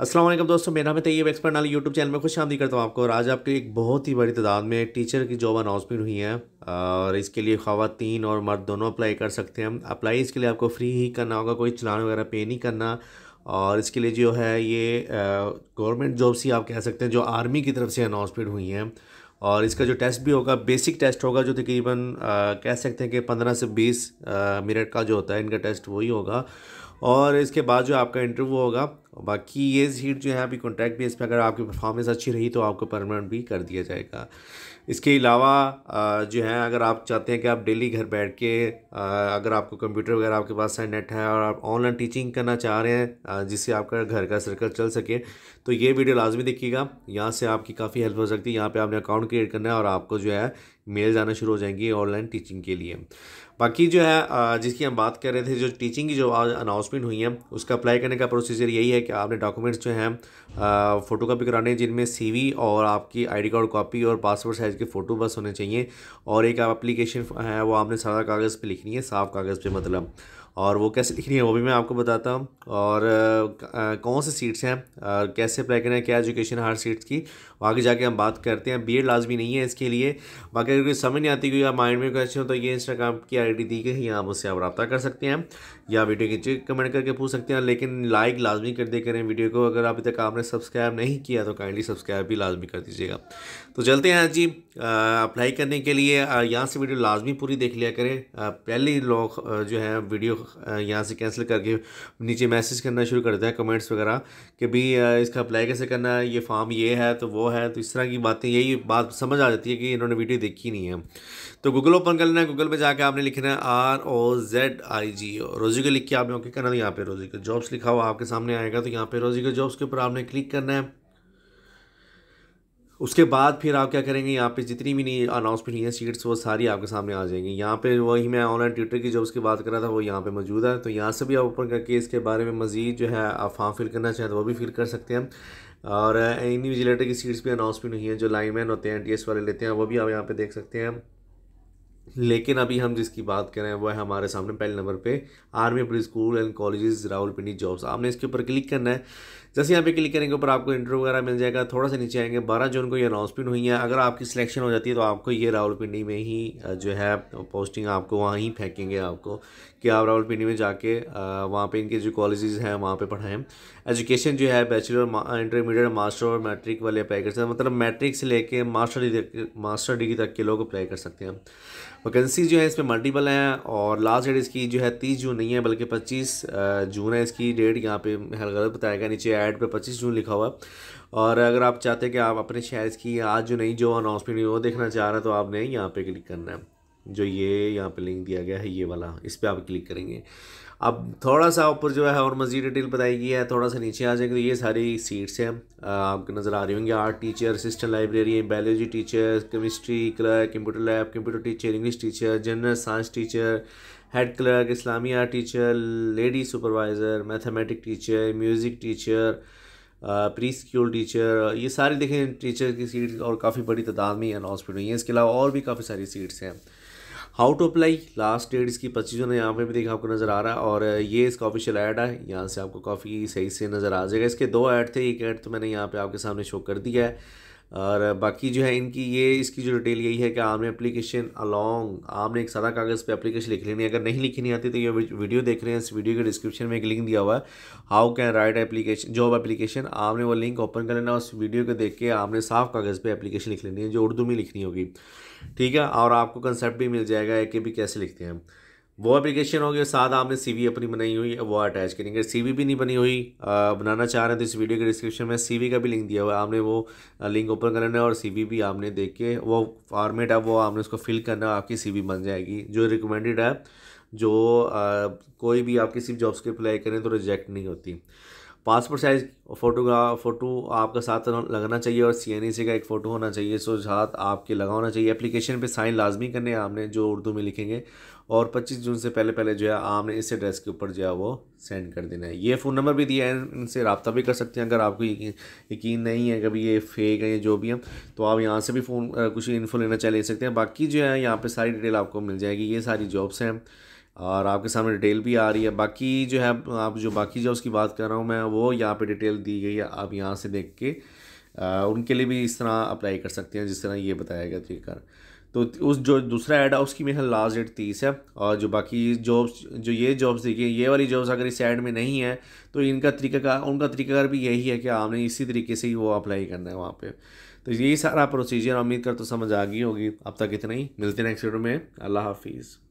असलम दोस्तों मेरा नाम तैयब एक्सपर्ट नाली यूट्यूब चैनल में खुश आमदी करता हूँ आपको और आज आपके एक बहुत ही बड़ी तादाद में टीचर की जॉब अनाउंसमेंट हुई है और इसके लिए ख़वातीन और मर्द दोनों अप्लाई कर सकते हैं अप्लाई इसके लिए आपको फ्री ही करना होगा कोई चलान वगैरह पे नहीं करना और इसके लिए जो है ये गवर्नमेंट जॉब्स ही आप कह सकते हैं जो आर्मी की तरफ से अनाउंसमेंट हुई हैं और इसका जो टेस्ट भी होगा बेसिक टेस्ट होगा जो तकरीबन कह सकते हैं कि पंद्रह से बीस मिनट का जो होता है इनका टेस्ट वही होगा और इसके बाद जो आपका इंटरव्यू होगा और बाकी ये सीट जो है अभी कॉन्ट्रैक्ट बेस पे अगर आपकी परफॉर्मेंस अच्छी रही तो आपको परमानेंट भी कर दिया जाएगा इसके अलावा जो है अगर आप चाहते हैं कि आप डेली घर बैठ के अगर आपको कंप्यूटर वगैरह आपके पास है नेट है और आप ऑनलाइन टीचिंग करना चाह रहे हैं जिससे आपका घर का सर्कल चल सके तो ये वीडियो लाजमी देखिएगा यहाँ से आपकी काफ़ी हेल्प हो सकती है यहाँ पर आपने अकाउंट क्रिएट करना है और आपको जो है मेल जाना शुरू हो जाएंगी ऑनलाइन टीचिंग के लिए बाकी जो है जिसकी हम बात कर रहे थे जो टीचिंग की जो अनाउंसमेंट हुई है उसका अप्लाई करने का प्रोसीजर यही है कि आपने डॉक्यूमेंट्स जो हैं फ़ोटो कापी कराने जिनमें सीवी और आपकी आईडी कार्ड कॉपी और पासपोर्ट साइज़ के फ़ोटो बस होने चाहिए और एक अपलिकेशन है वो आपने सारा कागज़ पर लिखनी है साफ कागज़ पर मतलब और वो कैसे लिखनी है वो भी मैं आपको बताता हूँ और कौन से सीट्स हैं और कैसे अप्लाई करना है क्या एजुकेशन हर सीट्स की आगे जाके हम बात करते हैं बी एड लाजमी नहीं है इसके लिए बाकी अगर कोई समझ नहीं आती कोई आप माइंड में क्वेश्चन हो तो ये इंस्टाग्राम की आई डी दी गई है आप उससे आप रब्ता कर सकते हैं या वीडियो के नीचे कमेंट करके पूछ सकते हैं लेकिन लाइक लाजमी कर दे करें वीडियो को अगर अभी तक आपने सब्सक्राइब नहीं किया तो काइंडली सब्सक्राइब भी लाजमी कर दीजिएगा तो चलते हैं जी अप्लाई करने के लिए यहाँ से वीडियो लाजमी पूरी देख लिया करें पहले लोग जो है वीडियो यहाँ से कैंसिल करके नीचे मैसेज करना शुरू कर है कमेंट्स वगैरह कि भाई इसका अप्लाई कैसे करना है ये फॉर्म ये है तो वो है तो इस तरह की बातें यही बात समझ आ जाती है कि इन्होंने वीडियो देखी नहीं है तो गूगल ओपन कर लेना है गूगल पर जाकर आपने लिखना है आर ओ जेड आई जी ओ रोजी को लिख के आपने ओके करना था तो यहाँ पे रोजी का जॉब्स लिखा हुआ आपके सामने आएगा तो यहाँ पे रोजी का जॉब्स के ऊपर आपने क्लिक करना है उसके बाद फिर आप क्या करेंगे यहाँ पे जितनी भी नई अनाउंसमेंट हुई है सीट्स वो सारी आपके सामने आ जाएंगी यहाँ पे वही मैं ऑनलाइन ट्विटर की जो उसकी बात कर रहा था वो यहाँ पे मौजूद है तो यहाँ से भी आप ओपन करके इसके बारे में मज़ीद जो है आप फॉर्म फिल करना चाहें तो वो भी फिल कर सकते हैं और uh, इन्विजिलेटर की सीट्स भी अनाउंसमेंट हुई हैं जो लाइनमैन होते हैं टी वाले लेते हैं वो भी आप यहाँ पर देख सकते हैं लेकिन अभी हम जिसकी बात कर रहे हैं वह है हमारे सामने पहले नंबर पे army police school and colleges Pindi jobs आपने इसके ऊपर क्लिक करना है जैसे यहाँ पे क्लिक करेंगे ऊपर आपको इंटरव्यू वगैरह मिल जाएगा थोड़ा सा नीचे आएंगे बारह जून को ये अनाउंसमेंट हुई है अगर आपकी सिलेक्शन हो जाती है तो आपको ये रावलपिंडी में ही जो है पोस्टिंग आपको वहाँ ही फेंकेंगे आपको कि आप रावलपिंडी में जाके वहाँ पर इनके जो कॉलेजेस हैं वहाँ पर पढ़ाएँ एजुकेशन जो है बैचलर इंटरमीडिएट मास्टर और मैट्रिक वाले अप्लाई कर सकते हैं मतलब मैट्रिक से लेकर मास्टर डिग्री मास्टर डिग्री तक के लोग अप्लाई कर सकते हैं वैकेंसी जो है इसमें मल्टीपल हैं और लास्ट डेट इसकी जो है तीस जून नहीं है बल्कि पच्चीस जून है इसकी डेट यहाँ पे गलत बताया गया नीचे ऐड पे पच्चीस जून लिखा हुआ है और अगर आप चाहते हैं कि आप अपने शहर की आज जो नहीं जो अनाउंसमेंट हुई वो देखना चाह रहे हैं तो आपने यहाँ पर क्लिक करना है जो ये यहाँ पे लिंक दिया गया है ये वाला इस पर आप क्लिक करेंगे अब थोड़ा सा ऊपर जो है और मज़ीद डिटेल बताई गई है थोड़ा सा नीचे आ जाएंगे तो ये सारी सीट्स हैं आपके नज़र आ रही होंगी art teacher assistant library biology teacher chemistry clerk computer lab computer teacher English teacher general science teacher head clerk इस्लामी art teacher lady supervisor mathematic teacher music teacher pre school teacher ये सारे देखें टीचर की seat और काफ़ी बड़ी तादाद में अनाउंसमेंट हुई है इसके अलावा और भी काफ़ी सारी सीट्स हैं how to apply last date इसकी पच्चीस ने यहाँ पे भी देखा आपको नज़र आ रहा है और ये इसका ऑफिशियल ऐड है यहाँ से आपको काफ़ी सही से नज़र आ जाएगा इसके दो ऐड थे एक ऐड तो मैंने यहाँ पे आपके सामने शो कर दिया है और बाकी जो है इनकी ये इसकी जो डिटेल यही है कि आपने एप्लीकेशन अलॉन्ग आपने एक सारा कागज़ पे एप्लीकेशन लिख लेनी है अगर नहीं लिखनी नहीं आती तो ये वीडियो देख रहे हैं इस वीडियो के डिस्क्रिप्शन में एक लिंक दिया हुआ है how can write application job application आपने वो लिंक ओपन कर लेना उस वीडियो को देख के आपने साफ कागज़ पर एप्लीकेशन लिख लेनी है जो उर्दू में लिखनी होगी ठीक है और आपको कंसेप्ट भी मिल जाएगा कि भी कैसे लिखते हैं वो एप्लीकेशन होगी और साथ आपने सीवी अपनी बनाई हुई है वो अटैच करेंगे सीवी भी नहीं बनी हुई बनाना चाह रहे हैं तो इस वीडियो के डिस्क्रिप्शन में सीवी का भी लिंक दिया हुआ है आपने वो लिंक ओपन करना है और सीवी भी आपने देख के वो फॉर्मेट है वो आपने उसको फिल करना आपकी सीवी बन जाएगी जो रिकमेंडेड है जो आ, कोई भी आप किसी जॉब्स के अप्लाई करें तो रिजेक्ट नहीं होती पासपोर्ट साइज़ फोटोग्राफ फ़ोटो आपका साथ लगना चाहिए और सी का एक फ़ोटो होना चाहिए सो साथ आपके लगा होना चाहिए एप्लीकेशन पे साइन लाजमी करने हैं आपने जो उर्दू में लिखेंगे और 25 जून से पहले पहले जो है आपने इस एड्रेस के ऊपर जो है वो सेंड कर देना है ये फ़ोन नंबर भी दिया है इनसे रबता भी कर सकते हैं अगर आपको यकीन नहीं है कभी ये फेक है या जो भी है तो आप यहाँ से भी फ़ोन कुछ इन्फो लेना चाह ले सकते हैं बाकी जो है यहाँ पर सारी डिटेल आपको मिल जाएगी ये सारी जॉब्स हैं और आपके सामने डिटेल भी आ रही है बाकी जो है आप जो बाकी जो उसकी बात कर रहा हूँ मैं वो यहाँ पे डिटेल दी गई है आप यहाँ से देख के आ, उनके लिए भी इस तरह अप्लाई कर सकते हैं जिस तरह ये बताया गया तरीका तो उस जो दूसरा ऐड है उसकी मेरे लास्ट डेट तीस है और जो बाकी जॉब्स जो ये जॉब्स देखिए ये वाली जॉब्स अगर इस ऐड में नहीं है तो इनका तरीकाकार उनका तरीकाकार भी यही है कि आपने इसी तरीके से ही वो अप्लाई करना है वहाँ पे तो यही सारा प्रोसीजर उम्मीद कर तो समझ आ गई होगी अब तक इतना ही मिलते हैं नेक्स्ट वीडियो में अल्लाह हाफिज़